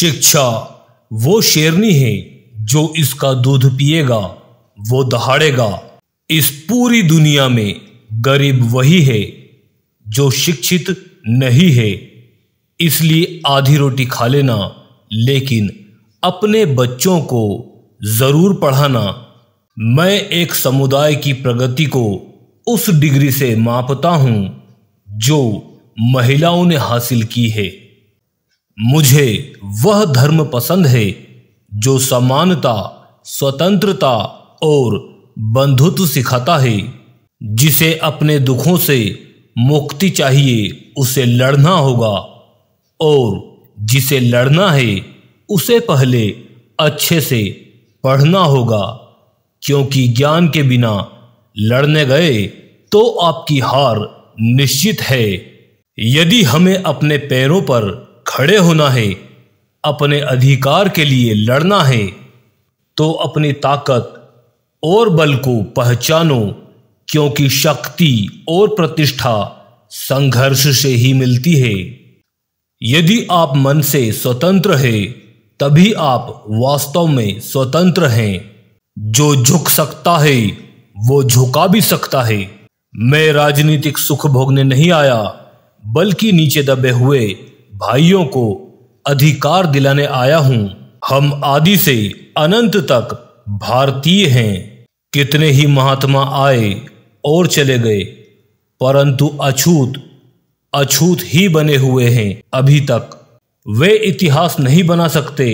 शिक्षा वो शेरनी है जो इसका दूध पिएगा वो दहाड़ेगा इस पूरी दुनिया में गरीब वही है जो शिक्षित नहीं है इसलिए आधी रोटी खा लेना लेकिन अपने बच्चों को ज़रूर पढ़ाना मैं एक समुदाय की प्रगति को उस डिग्री से मापता हूँ जो महिलाओं ने हासिल की है मुझे वह धर्म पसंद है जो समानता स्वतंत्रता और बंधुत्व सिखाता है जिसे अपने दुखों से मुक्ति चाहिए उसे लड़ना होगा और जिसे लड़ना है उसे पहले अच्छे से पढ़ना होगा क्योंकि ज्ञान के बिना लड़ने गए तो आपकी हार निश्चित है यदि हमें अपने पैरों पर खड़े होना है अपने अधिकार के लिए लड़ना है तो अपनी ताकत और बल को पहचानो क्योंकि शक्ति और प्रतिष्ठा संघर्ष से ही मिलती है यदि आप मन से स्वतंत्र है तभी आप वास्तव में स्वतंत्र हैं जो झुक सकता है वो झुका भी सकता है मैं राजनीतिक सुख भोगने नहीं आया बल्कि नीचे दबे हुए भाइयों को अधिकार दिलाने आया हूं हम आदि से अनंत तक भारतीय हैं कितने ही महात्मा आए और चले गए परंतु अछूत अछूत ही बने हुए हैं अभी तक वे इतिहास नहीं बना सकते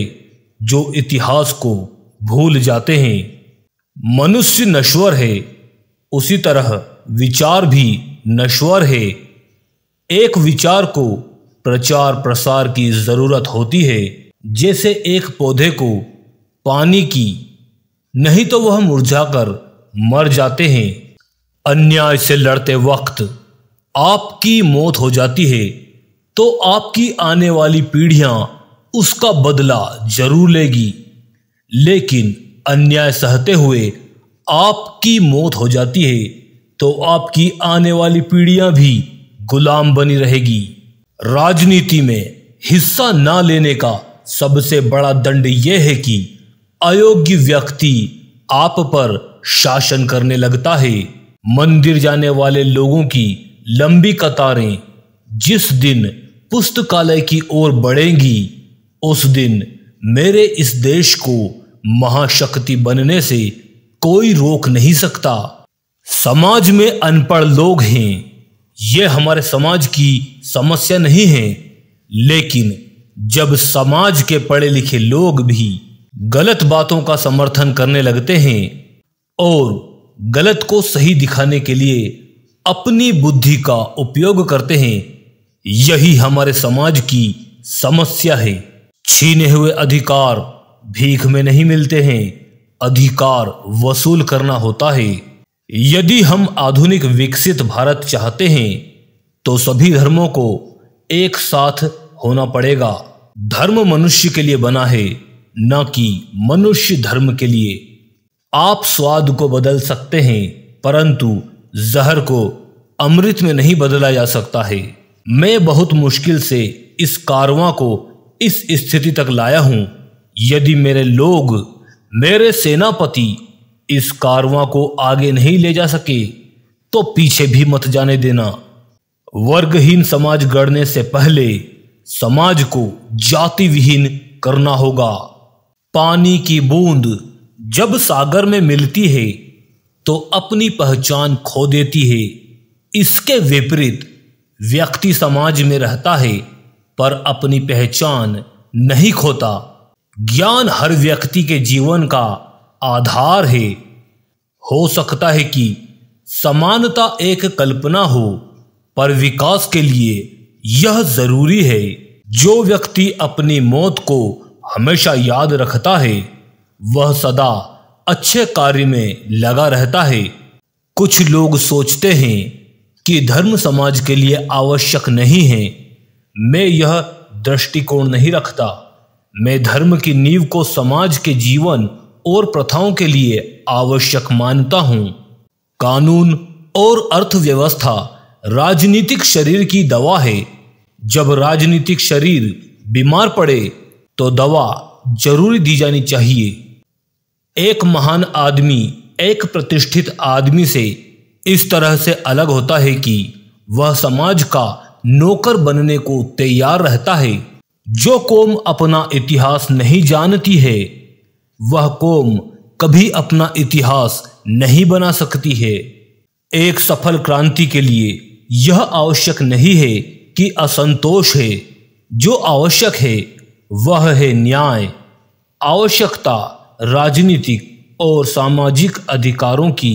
जो इतिहास को भूल जाते हैं मनुष्य नश्वर है उसी तरह विचार भी नश्वर है एक विचार को प्रचार प्रसार की जरूरत होती है जैसे एक पौधे को पानी की नहीं तो वह मुरझाकर मर जाते हैं अन्याय से लड़ते वक्त आपकी मौत हो जाती है तो आपकी आने वाली पीढ़ियां उसका बदला जरूर लेगी लेकिन अन्याय सहते हुए आपकी मौत हो जाती है तो आपकी आने वाली पीढ़ियां भी गुलाम बनी रहेगी राजनीति में हिस्सा ना लेने का सबसे बड़ा दंड यह है कि अयोग्य व्यक्ति आप पर शासन करने लगता है मंदिर जाने वाले लोगों की लंबी कतारें जिस दिन पुस्तकालय की ओर बढ़ेंगी उस दिन मेरे इस देश को महाशक्ति बनने से कोई रोक नहीं सकता समाज में अनपढ़ लोग हैं ये हमारे समाज की समस्या नहीं है लेकिन जब समाज के पढ़े लिखे लोग भी गलत बातों का समर्थन करने लगते हैं और गलत को सही दिखाने के लिए अपनी बुद्धि का उपयोग करते हैं यही हमारे समाज की समस्या है छीने हुए अधिकार भीख में नहीं मिलते हैं अधिकार वसूल करना होता है यदि हम आधुनिक विकसित भारत चाहते हैं तो सभी धर्मों को एक साथ होना पड़ेगा धर्म मनुष्य के लिए बना है न कि मनुष्य धर्म के लिए आप स्वाद को बदल सकते हैं परंतु जहर को अमृत में नहीं बदला जा सकता है मैं बहुत मुश्किल से इस कारवां को इस स्थिति तक लाया हूं यदि मेरे लोग मेरे सेनापति इस कारवां को आगे नहीं ले जा सके तो पीछे भी मत जाने देना वर्गहीन समाज गढ़ने से पहले समाज को जाति विहीन करना होगा पानी की बूंद जब सागर में मिलती है तो अपनी पहचान खो देती है इसके विपरीत व्यक्ति समाज में रहता है पर अपनी पहचान नहीं खोता ज्ञान हर व्यक्ति के जीवन का आधार है हो सकता है कि समानता एक कल्पना हो पर विकास के लिए यह जरूरी है जो व्यक्ति अपनी मौत को हमेशा याद रखता है वह सदा अच्छे कार्य में लगा रहता है कुछ लोग सोचते हैं कि धर्म समाज के लिए आवश्यक नहीं है मैं यह दृष्टिकोण नहीं रखता मैं धर्म की नींव को समाज के जीवन और प्रथाओं के लिए आवश्यक मानता हूं कानून और अर्थव्यवस्था राजनीतिक शरीर की दवा है जब राजनीतिक शरीर बीमार पड़े तो दवा जरूरी दी जानी चाहिए एक महान आदमी एक प्रतिष्ठित आदमी से इस तरह से अलग होता है कि वह समाज का नौकर बनने को तैयार रहता है जो कौम अपना इतिहास नहीं जानती है वह कौम कभी अपना इतिहास नहीं बना सकती है एक सफल क्रांति के लिए यह आवश्यक नहीं है कि असंतोष है जो आवश्यक है वह है न्याय आवश्यकता राजनीतिक और सामाजिक अधिकारों की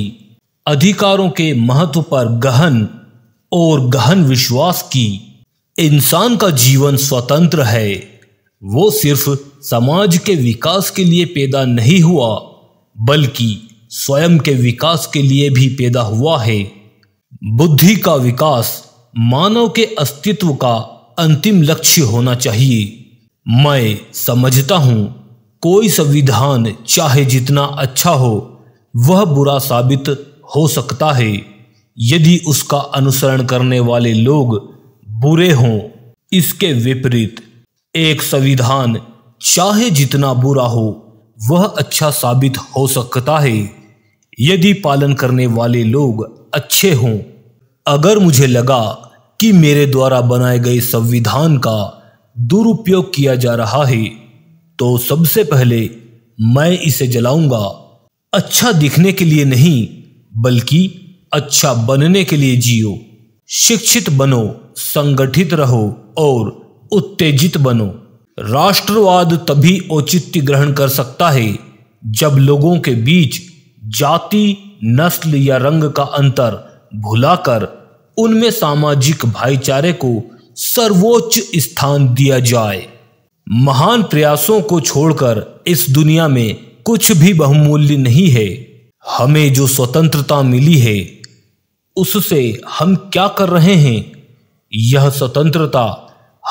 अधिकारों के महत्व पर गहन और गहन विश्वास की इंसान का जीवन स्वतंत्र है वो सिर्फ समाज के विकास के लिए पैदा नहीं हुआ बल्कि स्वयं के विकास के लिए भी पैदा हुआ है बुद्धि का विकास मानव के अस्तित्व का अंतिम लक्ष्य होना चाहिए मैं समझता हूँ कोई संविधान चाहे जितना अच्छा हो वह बुरा साबित हो सकता है यदि उसका अनुसरण करने वाले लोग बुरे हों इसके विपरीत एक संविधान चाहे जितना बुरा हो वह अच्छा साबित हो सकता है यदि पालन करने वाले लोग अच्छे हों अगर मुझे लगा कि मेरे द्वारा बनाए गए संविधान का दुरुपयोग किया जा रहा है तो सबसे पहले मैं इसे जलाऊंगा अच्छा दिखने के लिए नहीं बल्कि अच्छा बनने के लिए जियो शिक्षित बनो संगठित रहो और उत्तेजित बनो राष्ट्रवाद तभी औचित्य ग्रहण कर सकता है जब लोगों के बीच जाति नस्ल या रंग का अंतर भुलाकर उनमें सामाजिक भाईचारे को सर्वोच्च स्थान दिया जाए महान प्रयासों को छोड़कर इस दुनिया में कुछ भी बहुमूल्य नहीं है हमें जो स्वतंत्रता मिली है उससे हम क्या कर रहे हैं यह स्वतंत्रता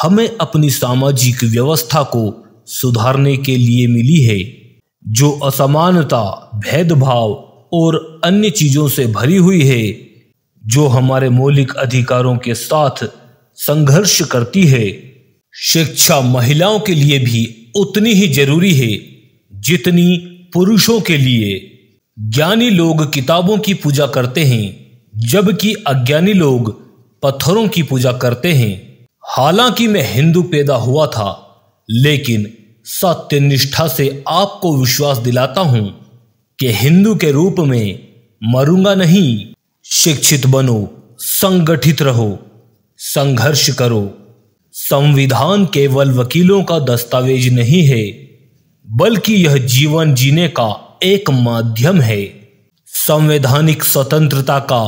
हमें अपनी सामाजिक व्यवस्था को सुधारने के लिए मिली है जो असमानता भेदभाव और अन्य चीजों से भरी हुई है जो हमारे मौलिक अधिकारों के साथ संघर्ष करती है शिक्षा महिलाओं के लिए भी उतनी ही जरूरी है जितनी पुरुषों के लिए ज्ञानी लोग किताबों की पूजा करते हैं जबकि अज्ञानी लोग पत्थरों की पूजा करते हैं हालांकि मैं हिंदू पैदा हुआ था लेकिन सत्य निष्ठा से आपको विश्वास दिलाता हूं कि हिंदू के रूप में मरूंगा नहीं शिक्षित बनो संगठित रहो संघर्ष करो संविधान केवल वकीलों का दस्तावेज नहीं है बल्कि यह जीवन जीने का एक माध्यम है संवैधानिक स्वतंत्रता का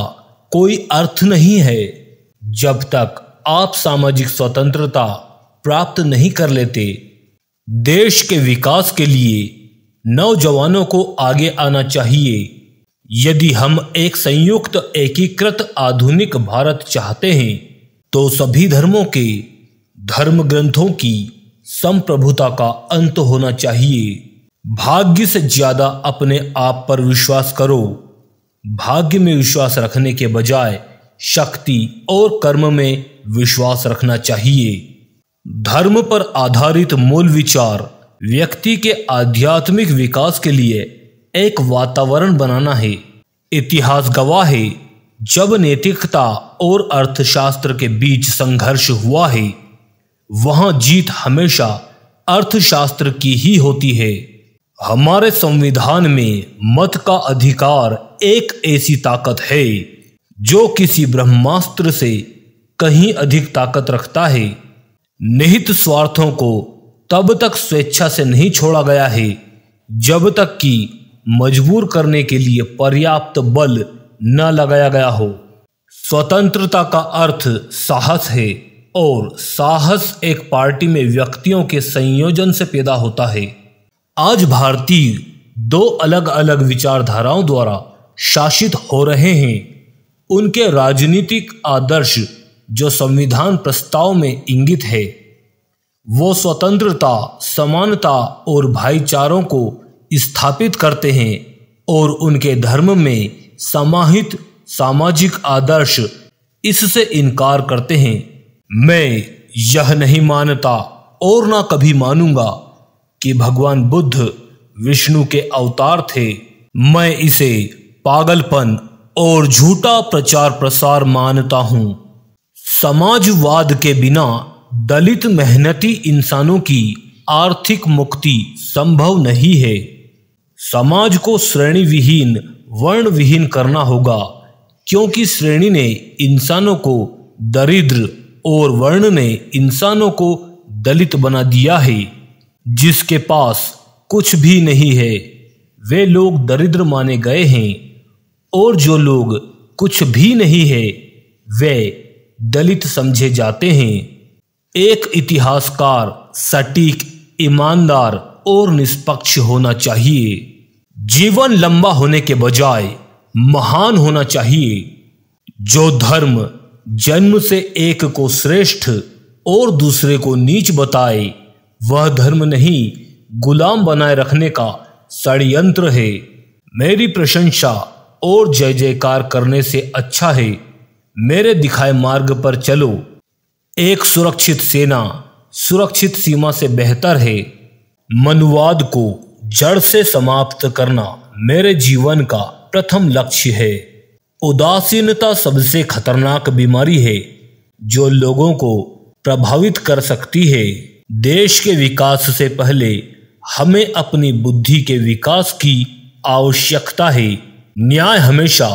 कोई अर्थ नहीं है जब तक आप सामाजिक स्वतंत्रता प्राप्त नहीं कर लेते देश के विकास के लिए नौजवानों को आगे आना चाहिए यदि हम एक संयुक्त एकीकृत आधुनिक भारत चाहते हैं तो सभी धर्मों के धर्म ग्रंथों की संप्रभुता का अंत होना चाहिए भाग्य से ज्यादा अपने आप पर विश्वास करो भाग्य में विश्वास रखने के बजाय शक्ति और कर्म में विश्वास रखना चाहिए धर्म पर आधारित मूल विचार व्यक्ति के आध्यात्मिक विकास के लिए एक वातावरण बनाना है इतिहास गवाह है जब नैतिकता और अर्थशास्त्र के बीच संघर्ष हुआ है वहां जीत हमेशा अर्थशास्त्र की ही होती है हमारे संविधान में मत का अधिकार एक ऐसी ताकत है जो किसी ब्रह्मास्त्र से कहीं अधिक ताकत रखता है निहित स्वार्थों को तब तक स्वेच्छा से नहीं छोड़ा गया है जब तक कि मजबूर करने के लिए पर्याप्त बल न लगाया गया हो स्वतंत्रता का अर्थ साहस है और साहस एक पार्टी में व्यक्तियों के संयोजन से पैदा होता है आज भारतीय दो अलग अलग विचारधाराओं द्वारा शासित हो रहे हैं उनके राजनीतिक आदर्श जो संविधान प्रस्ताव में इंगित है वो स्वतंत्रता समानता और भाईचारों को स्थापित करते हैं और उनके धर्म में समाहित सामाजिक आदर्श इससे इनकार करते हैं मैं यह नहीं मानता और ना कभी मानूंगा कि भगवान बुद्ध विष्णु के अवतार थे मैं इसे पागलपन और झूठा प्रचार प्रसार मानता हूं समाजवाद के बिना दलित मेहनती इंसानों की आर्थिक मुक्ति संभव नहीं है समाज को श्रेणी विहीन वर्ण विहीन करना होगा क्योंकि श्रेणी ने इंसानों को दरिद्र और वर्ण ने इंसानों को दलित बना दिया है जिसके पास कुछ भी नहीं है वे लोग दरिद्र माने गए हैं और जो लोग कुछ भी नहीं है वे दलित समझे जाते हैं एक इतिहासकार सटीक ईमानदार और निष्पक्ष होना चाहिए जीवन लंबा होने के बजाय महान होना चाहिए जो धर्म जन्म से एक को श्रेष्ठ और दूसरे को नीच बताए वह धर्म नहीं गुलाम बनाए रखने का षडयंत्र है मेरी प्रशंसा और जय जयकार करने से अच्छा है मेरे दिखाए मार्ग पर चलो एक सुरक्षित सेना सुरक्षित सीमा से बेहतर है मनुवाद को जड़ से समाप्त करना मेरे जीवन का प्रथम लक्ष्य है उदासीनता सबसे खतरनाक बीमारी है जो लोगों को प्रभावित कर सकती है देश के विकास से पहले हमें अपनी बुद्धि के विकास की आवश्यकता है न्याय हमेशा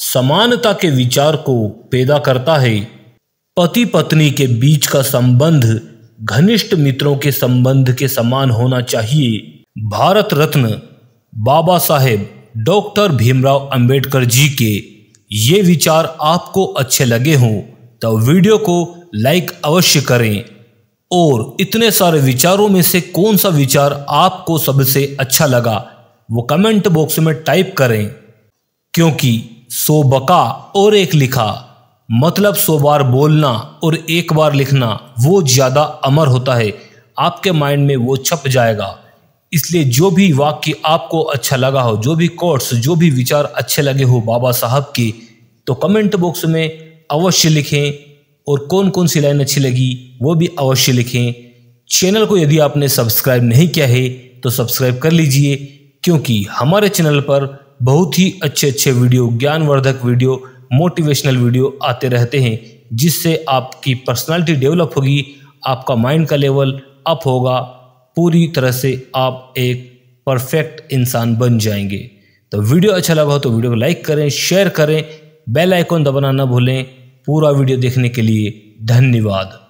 समानता के विचार को पैदा करता है पति पत्नी के बीच का संबंध घनिष्ठ मित्रों के संबंध के समान होना चाहिए भारत रत्न बाबा साहेब डॉक्टर भीमराव अंबेडकर जी के ये विचार आपको अच्छे लगे हों तो वीडियो को लाइक अवश्य करें और इतने सारे विचारों में से कौन सा विचार आपको सबसे अच्छा लगा वो कमेंट बॉक्स में टाइप करें क्योंकि सो बका और एक लिखा मतलब सो बार बोलना और एक बार लिखना वो ज़्यादा अमर होता है आपके माइंड में वो छप जाएगा इसलिए जो भी वाक्य आपको अच्छा लगा हो जो भी कोर्ट्स जो भी विचार अच्छे लगे हो बाबा साहब के तो कमेंट बॉक्स में अवश्य लिखें और कौन कौन सी लाइन अच्छी लगी वो भी अवश्य लिखें चैनल को यदि आपने सब्सक्राइब नहीं किया है तो सब्सक्राइब कर लीजिए क्योंकि हमारे चैनल पर बहुत ही अच्छे अच्छे वीडियो ज्ञानवर्धक वीडियो मोटिवेशनल वीडियो आते रहते हैं जिससे आपकी पर्सनालिटी डेवलप होगी आपका माइंड का लेवल अप होगा पूरी तरह से आप एक परफेक्ट इंसान बन जाएंगे तो वीडियो अच्छा लगा हो तो वीडियो को लाइक करें शेयर करें बेल आइकॉन दबाना ना भूलें पूरा वीडियो देखने के लिए धन्यवाद